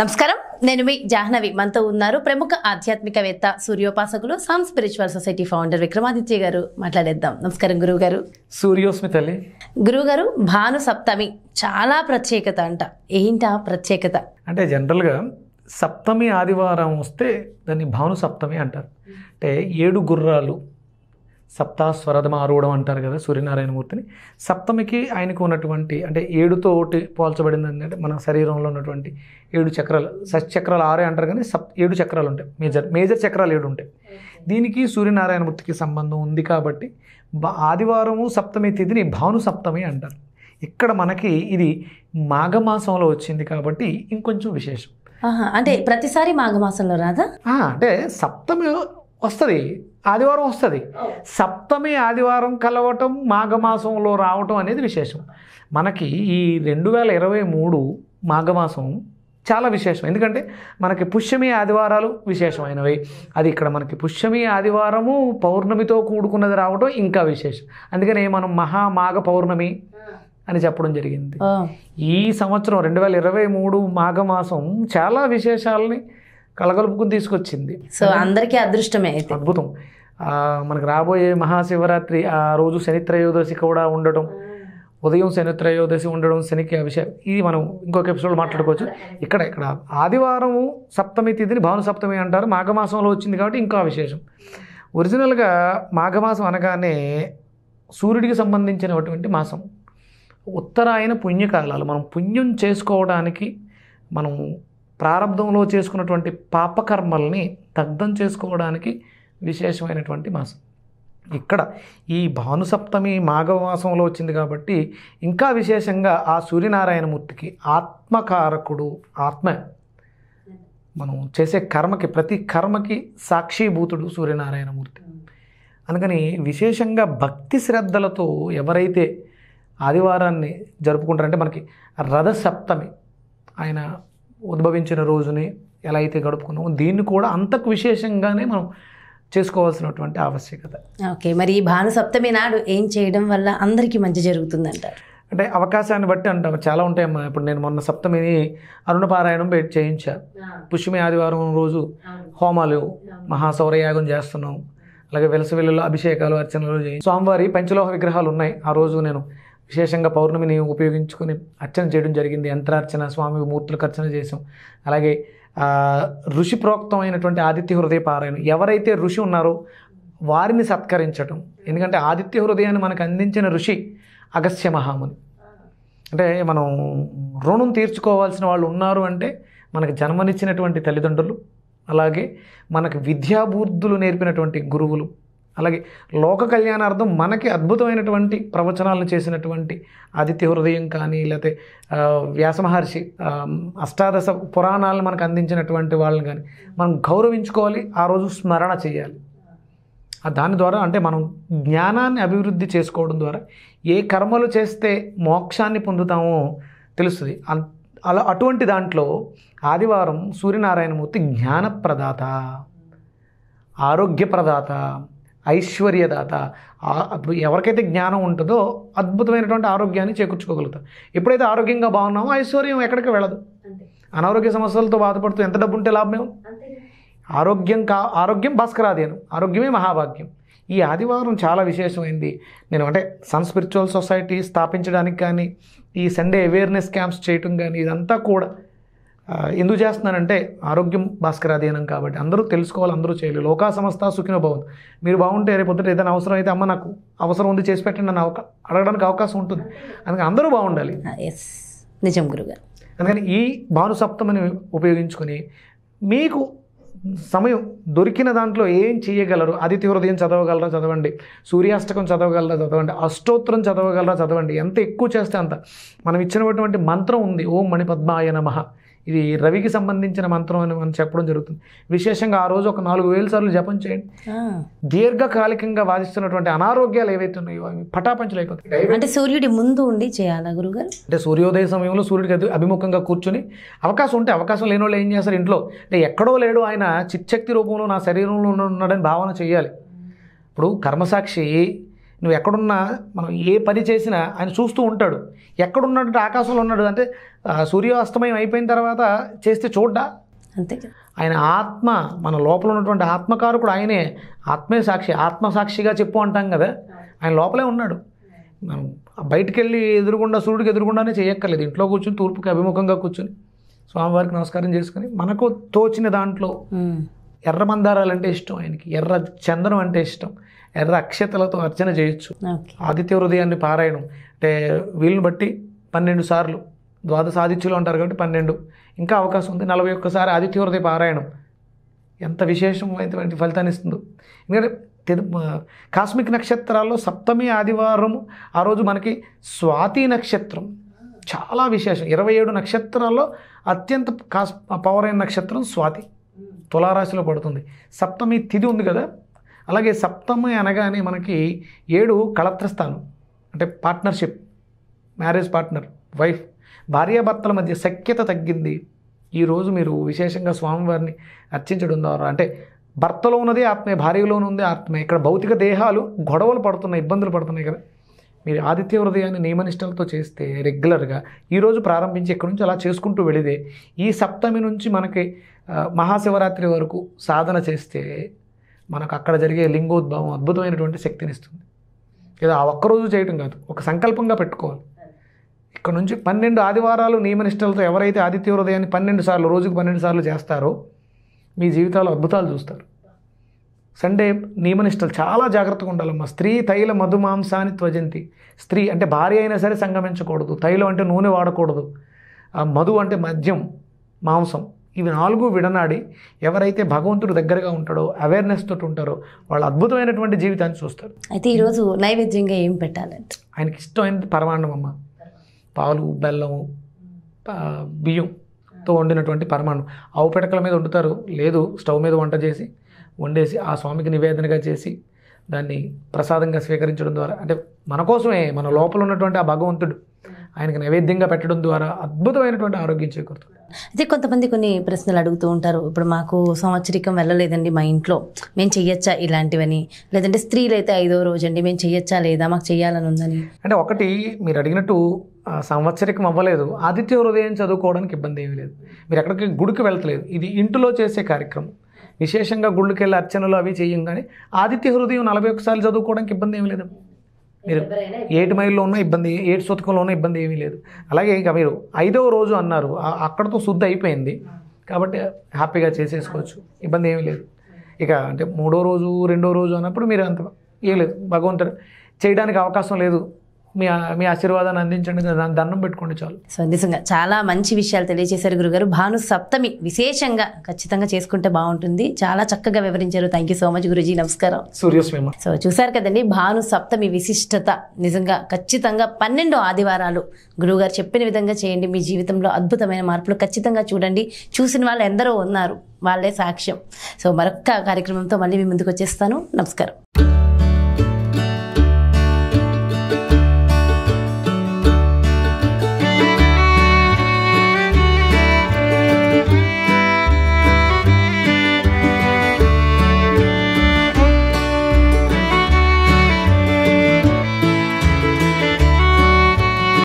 నమస్కారం నేను మీ జాహ్నవి మనతో ఉన్నారు ప్రముఖ ఆధ్యాత్మికవేత్త సూర్యోపాసకులు sun spiritual society founder Vikramaditya garu మాట్లాడేద్దాం నమస్కారం గురువు గారు సూర్యోస్మితలి గురువు గారు భాను సప్తమి చాలా ప్రత్యేకత అంట ఏంటా ప్రత్యేకత అంటే జనరల్గా సప్తమి ఆదివారం వస్తే దాన్ని భాను సప్తమి అంటారు అంటే ఏడు గుర్రాలు ఆరూఢం అంటారు కదా సూర్యనారాయణమూర్తిని సప్తమికి ఆయనకు ఉన్నటువంటి అంటే ఏడుతో ఒకటి పోల్చబడింది అంటే మన శరీరంలో ఉన్నటువంటి ఏడు చక్రాలు సచక్రాలు ఆరే అంటారు కానీ సప్ ఏడు చక్రాలు ఉంటాయి మేజర్ మేజర్ చక్రాలు ఏడు ఉంటాయి దీనికి సూర్యనారాయణమూర్తికి సంబంధం ఉంది కాబట్టి ఆదివారము సప్తమి తిథిని భాను సప్తమి అంటారు ఇక్కడ మనకి ఇది మాఘమాసంలో వచ్చింది కాబట్టి ఇంకొంచెం విశేషం అంటే ప్రతిసారి మాఘమాసంలో రాదా అంటే సప్తమి వస్తుంది ఆదివారం వస్తుంది సప్తమి ఆదివారం కలవటం మాఘమాసంలో రావటం అనేది విశేషం మనకి ఈ రెండు వేల ఇరవై మూడు మాఘమాసం చాలా విశేషం ఎందుకంటే మనకి పుష్యమి ఆదివారాలు విశేషమైనవి అది ఇక్కడ మనకి పుష్యమి ఆదివారము పౌర్ణమితో కూడుకున్నది రావటం ఇంకా విశేషం అందుకనే మనం మహామాఘ పౌర్ణమి అని చెప్పడం జరిగింది ఈ సంవత్సరం రెండు వేల ఇరవై మూడు మాఘమాసం చాలా విశేషాలని కలగలుపుకుని తీసుకొచ్చింది సో అందరికీ అదృష్టమే అద్భుతం మనకు రాబోయే మహాశివరాత్రి ఆ రోజు శని త్రయోదశి కూడా ఉండటం ఉదయం శని త్రయోదశి ఉండడం శనికి అభిషేకం ఇది మనం ఇంకొక ఎపిసోడ్ మాట్లాడుకోవచ్చు ఇక్కడ ఇక్కడ ఆదివారం సప్తమి తిథిని భావన సప్తమి అంటారు మాఘమాసంలో వచ్చింది కాబట్టి ఇంకా విశేషం ఒరిజినల్గా మాఘమాసం అనగానే సూర్యుడికి సంబంధించినటువంటి మాసం ఉత్తరాయణ పుణ్యకాలాలు మనం పుణ్యం చేసుకోవడానికి మనం ప్రారంభంలో చేసుకున్నటువంటి పాపకర్మల్ని దగ్ధం చేసుకోవడానికి విశేషమైనటువంటి మాసం ఇక్కడ ఈ భానుసప్తమి మాఘమాసంలో వచ్చింది కాబట్టి ఇంకా విశేషంగా ఆ సూర్యనారాయణమూర్తికి ఆత్మకారకుడు ఆత్మ మనం చేసే కర్మకి ప్రతి కర్మకి సాక్షిభూతుడు సూర్యనారాయణమూర్తి అందుకని విశేషంగా భక్తి శ్రద్ధలతో ఎవరైతే ఆదివారాన్ని జరుపుకుంటారంటే మనకి రథసప్తమి ఆయన ఉద్భవించిన రోజుని ఎలా అయితే గడుపుకున్నామో దీన్ని కూడా అంతకు విశేషంగానే మనం చేసుకోవాల్సినటువంటి ఆవశ్యకత ఓకే మరి ఈ భానుసప్తమి నాడు ఏం చేయడం వల్ల అందరికీ మంచి జరుగుతుందంటారు అంటే అవకాశాన్ని బట్టి అంటాం చాలా ఉంటాయమ్మా ఇప్పుడు నేను మొన్న సప్తమిని అరుణపారాయణం చేయించాను పుష్యమి ఆదివారం రోజు హోమాలు మహాసౌరయాగం చేస్తున్నాం అలాగే వెలసవెల్లులో అభిషేకాలు అర్చనలు చేయి స్వామివారి పంచలోహ విగ్రహాలు ఉన్నాయి ఆ రోజు నేను విశేషంగా పౌర్ణమిని ఉపయోగించుకొని అర్చన చేయడం జరిగింది యంత్రార్చన స్వామి మూర్తులకు అర్చన చేసాం అలాగే ఋషి ప్రోక్తమైనటువంటి ఆదిత్య హృదయ పారాయణం ఎవరైతే ఋషి ఉన్నారో వారిని సత్కరించటం ఎందుకంటే ఆదిత్య హృదయాన్ని మనకు అందించిన ఋషి అగస్య మహాముని అంటే మనం రుణం తీర్చుకోవాల్సిన వాళ్ళు ఉన్నారు అంటే మనకు జన్మనిచ్చినటువంటి తల్లిదండ్రులు అలాగే మనకు విద్యాబూర్ధులు నేర్పినటువంటి గురువులు అలాగే లోక కళ్యాణార్థం మనకి అద్భుతమైనటువంటి ప్రవచనాలను చేసినటువంటి ఆదిత్య హృదయం కానీ లేకపోతే వ్యాసమహర్షి అష్టాదశ పురాణాలను మనకు అందించినటువంటి వాళ్ళని కానీ మనం గౌరవించుకోవాలి ఆ రోజు స్మరణ చేయాలి దాని ద్వారా అంటే మనం జ్ఞానాన్ని అభివృద్ధి చేసుకోవడం ద్వారా ఏ కర్మలు చేస్తే మోక్షాన్ని పొందుతామో తెలుస్తుంది అలా అటువంటి దాంట్లో ఆదివారం సూర్యనారాయణమూర్తి జ్ఞానప్రదాత ఆరోగ్యప్రదాత ఐశ్వర్యదాత ఎవరికైతే జ్ఞానం ఉంటుందో అద్భుతమైనటువంటి ఆరోగ్యాన్ని చేకూర్చుకోగలుగుతాం ఎప్పుడైతే ఆరోగ్యంగా బాగున్నామో ఐశ్వర్యం ఎక్కడికి వెళ్ళదు అనారోగ్య సమస్యలతో బాధపడుతూ ఎంత డబ్బు ఉంటే లాభమే ఆరోగ్యం కా ఆరోగ్యం భాస్కరాదేను ఆరోగ్యమే మహాభాగ్యం ఈ ఆదివారం చాలా విశేషమైంది నేను అంటే సన్ స్పిరిచువల్ సొసైటీ స్థాపించడానికి కానీ ఈ సండే అవేర్నెస్ క్యాంప్స్ చేయటం కానీ ఇదంతా కూడా ఎందుకు చేస్తున్నానంటే ఆరోగ్యం భాస్కర్ అధీనం కాబట్టి అందరూ తెలుసుకోవాలి అందరూ చేయాలి లోకా సంస్థ భవన్ మీరు బాగుంటే రేపు పొద్దున ఏదైనా అవసరం అయితే అమ్మ నాకు అవసరం ఉంది చేసి పెట్టండి నన్ను అడగడానికి అవకాశం ఉంటుంది అందుకని అందరూ బాగుండాలి ఎస్ నిజం గురుగారు అందుకని ఈ భాను సప్తమని ఉపయోగించుకొని మీకు సమయం దొరికిన దాంట్లో ఏం చేయగలరు అతిథి హృదయం చదవగలరా చదవండి సూర్యాష్టకం చదవగలరా చదవండి అష్టోత్తరం చదవగలరా చదవండి ఎంత ఎక్కువ చేస్తే అంత మనం ఇచ్చినటువంటి మంత్రం ఉంది ఓం మణిపద్మాయ నమ ఇది రవికి సంబంధించిన మంత్రం అని మనం చెప్పడం జరుగుతుంది విశేషంగా ఆ రోజు ఒక నాలుగు వేల సార్లు జపం చేయండి దీర్ఘకాలికంగా వాదిస్తున్నటువంటి అనారోగ్యాలు ఏవైతే ఉన్నాయో అవి పటాపంచలు అయిపోతాయి అంటే సూర్యుడి ముందు ఉండి చేయాలా గురుగారు అంటే సూర్యోదయ సమయంలో సూర్యుడికి అభిముఖంగా కూర్చుని అవకాశం ఉంటే అవకాశం లేని వాళ్ళు ఏం చేస్తారు ఇంట్లో అంటే ఎక్కడో లేడు ఆయన చిచ్చక్తి రూపంలో నా శరీరంలో ఉన్నాడని భావన చేయాలి ఇప్పుడు కర్మసాక్షి నువ్వు ఎక్కడున్నా మనం ఏ పని చేసినా ఆయన చూస్తూ ఉంటాడు ఎక్కడున్నాడు ఆకాశంలో ఉన్నాడు అంటే సూర్యాస్తమయం అయిపోయిన తర్వాత చేస్తే చూడ్డా అంతే ఆయన ఆత్మ మన లోపల ఉన్నటువంటి కూడా ఆయనే ఆత్మే సాక్షి ఆత్మసాక్షిగా చెప్పు అంటాం కదా ఆయన లోపలే ఉన్నాడు మనం బయటికి వెళ్ళి ఎదురుగుండా సూర్యుడికి ఎదురుగుండానే చేయక్కర్లేదు ఇంట్లో కూర్చుని తూర్పుకి అభిముఖంగా కూర్చుని స్వామివారికి నమస్కారం చేసుకుని మనకు తోచిన దాంట్లో ఎర్ర మందారాలు అంటే ఇష్టం ఆయనకి ఎర్ర చందనం అంటే ఇష్టం ఎర్ర అక్షతలతో అర్చన చేయొచ్చు ఆదిత్య హృదయాన్ని పారాయణం అంటే వీళ్ళని బట్టి పన్నెండు సార్లు ఆదిత్యులు అంటారు కాబట్టి పన్నెండు ఇంకా అవకాశం ఉంది నలభై ఒక్కసారి ఆదిత్య హృదయ పారాయణం ఎంత విశేషమైనటువంటి ఫలితాన్ని ఇస్తుందో ఎందుకంటే కాస్మిక్ నక్షత్రాల్లో సప్తమి ఆదివారం ఆ రోజు మనకి స్వాతి నక్షత్రం చాలా విశేషం ఇరవై ఏడు నక్షత్రాల్లో అత్యంత కాస్ పవర్ అయిన నక్షత్రం స్వాతి తులారాశిలో పడుతుంది సప్తమి తిథి ఉంది కదా అలాగే సప్తమి అనగానే మనకి ఏడు కళత్రస్థాలు అంటే పార్ట్నర్షిప్ మ్యారేజ్ పార్ట్నర్ వైఫ్ భార్యాభర్తల మధ్య సఖ్యత తగ్గింది ఈరోజు మీరు విశేషంగా స్వామివారిని అర్చించడం ద్వారా అంటే భర్తలో ఉన్నదే ఆత్మే భార్యలో ఉంది ఆత్మే ఇక్కడ భౌతిక దేహాలు గొడవలు పడుతున్నాయి ఇబ్బందులు పడుతున్నాయి కదా మీరు ఆదిత్య హృదయాన్ని నియమనిష్టలతో చేస్తే రెగ్యులర్గా ఈరోజు ప్రారంభించి ఎక్కడి నుంచి అలా చేసుకుంటూ వెళితే ఈ సప్తమి నుంచి మనకి మహాశివరాత్రి వరకు సాధన చేస్తే మనకు అక్కడ జరిగే లింగోద్భవం అద్భుతమైనటువంటి శక్తిని ఇస్తుంది లేదా ఆ ఒక్కరోజు చేయటం కాదు ఒక సంకల్పంగా పెట్టుకోవాలి ఇక్కడ నుంచి పన్నెండు ఆదివారాలు నియమనిష్టలతో ఎవరైతే ఆదిత్య హృదయాన్ని పన్నెండు సార్లు రోజుకు పన్నెండు సార్లు చేస్తారో మీ జీవితాలు అద్భుతాలు చూస్తారు సండే నియమనిష్టలు చాలా జాగ్రత్తగా ఉండాలమ్మా స్త్రీ తైల మధుమాంసాన్ని త్వజంతి స్త్రీ అంటే భార్య అయినా సరే సంగమించకూడదు తైలం అంటే నూనె వాడకూడదు మధు అంటే మద్యం మాంసం ఇవి నాలుగు విడనాడి ఎవరైతే భగవంతుడు దగ్గరగా ఉంటాడో అవేర్నెస్ తోటి ఉంటారో వాళ్ళు అద్భుతమైనటువంటి జీవితాన్ని చూస్తారు అయితే ఈరోజు నైవేద్యంగా ఏం పెట్టాలంటే ఆయనకి ఇష్టమైనది పరమాండం అమ్మ పాలు బెల్లం బియ్యంతో వండినటువంటి పరమాన్నం ఆవు పిటకల మీద వండుతారు లేదు స్టవ్ మీద వంట చేసి వండేసి ఆ స్వామికి నివేదనగా చేసి దాన్ని ప్రసాదంగా స్వీకరించడం ద్వారా అంటే మన కోసమే మన లోపల ఉన్నటువంటి ఆ భగవంతుడు ఆయనకు నైవేద్యంగా పెట్టడం ద్వారా అద్భుతమైనటువంటి ఆరోగ్యం చేకూరుతుంది అయితే కొంతమంది కొన్ని ప్రశ్నలు అడుగుతూ ఉంటారు ఇప్పుడు మాకు సంవత్సరికం వెళ్ళలేదండి మా ఇంట్లో మేము చెయ్యొచ్చా ఇలాంటివని లేదంటే స్త్రీలు అయితే ఐదో రోజు అండి మేము చెయ్యొచ్చా లేదా మాకు చేయాలని ఉందని అంటే ఒకటి మీరు అడిగినట్టు సంవత్సరికం అవ్వలేదు ఆదిత్య హృదయం చదువుకోవడానికి ఇబ్బంది ఏమీ లేదు మీరు ఎక్కడికి గుడికి వెళ్తలేదు ఇది ఇంటిలో చేసే కార్యక్రమం విశేషంగా గుళ్ళుకెళ్ళి అర్చనలు అవి చేయం కానీ ఆదిత్య హృదయం నలభై ఒకసారి చదువుకోవడానికి ఇబ్బంది ఏమీ లేదు మీరు ఏటు మైల్లో ఉన్న ఇబ్బంది ఏటు శతకంలో ఉన్న ఇబ్బంది ఏమీ లేదు అలాగే ఇంకా మీరు ఐదవ రోజు అన్నారు అక్కడతో శుద్ధి అయిపోయింది కాబట్టి హ్యాపీగా చేసేసుకోవచ్చు ఇబ్బంది ఏమీ లేదు ఇక అంటే మూడో రోజు రెండో రోజు అన్నప్పుడు మీరు అంత ఏం లేదు భగవంతుడు చేయడానికి అవకాశం లేదు మీ మీ ఆశీర్వాదాన్ని అందించండి దాని దండం పెట్టుకోండి చాలు సో నిజంగా చాలా మంచి విషయాలు తెలియజేశారు గురుగారు భాను సప్తమి విశేషంగా ఖచ్చితంగా చేసుకుంటే బాగుంటుంది చాలా చక్కగా వివరించారు థ్యాంక్ సో మచ్ గురుజీ నమస్కారం సూర్యస్మేమ సో చూసారు కదండి భాను సప్తమి విశిష్టత నిజంగా ఖచ్చితంగా పన్నెండు ఆదివారాలు గురువుగారు చెప్పిన విధంగా చేయండి మీ జీవితంలో అద్భుతమైన మార్పులు ఖచ్చితంగా చూడండి చూసిన వాళ్ళు ఎందరో ఉన్నారు వాళ్ళే సాక్ష్యం సో మరొక్క కార్యక్రమంతో మళ్ళీ మీ ముందుకు వచ్చేస్తాను నమస్కారం